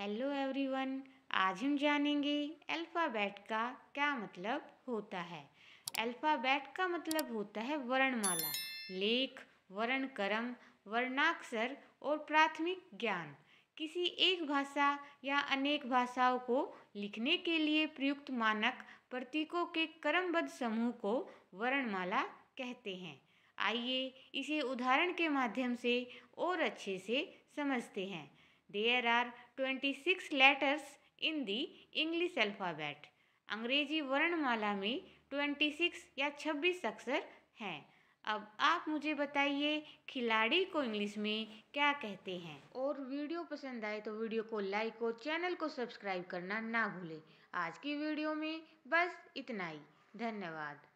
hello everyone आज हम जानेंगे अल्फ़ाबेट का क्या मतलब होता है अल्फ़ाबेट का मतलब होता है वर्णमाला लेख वर्ण क्रम वर्णाक्षर और प्राथमिक ज्ञान किसी एक भाषा या अनेक भाषाओं को लिखने के लिए प्रयुक्त मानक प्रतीकों के क्रमबद्ध समूह को वर्णमाला कहते हैं आइए इसे उदाहरण के माध्यम से और अच्छे से समझते हैं there are twenty six letters in the English alphabet अंग्रेजी वर्णमाला में ट्वेंटी सिक्स या छब्बीस अक्षर हैं अब आप मुझे बताइए खिलाड़ी को इंग्लिश में क्या कहते हैं और वीडियो पसंद आए तो वीडियो को लाइक और चैनल को सब्सक्राइब करना ना भूलें आज की वीडियो में बस इतना ही धन्यवाद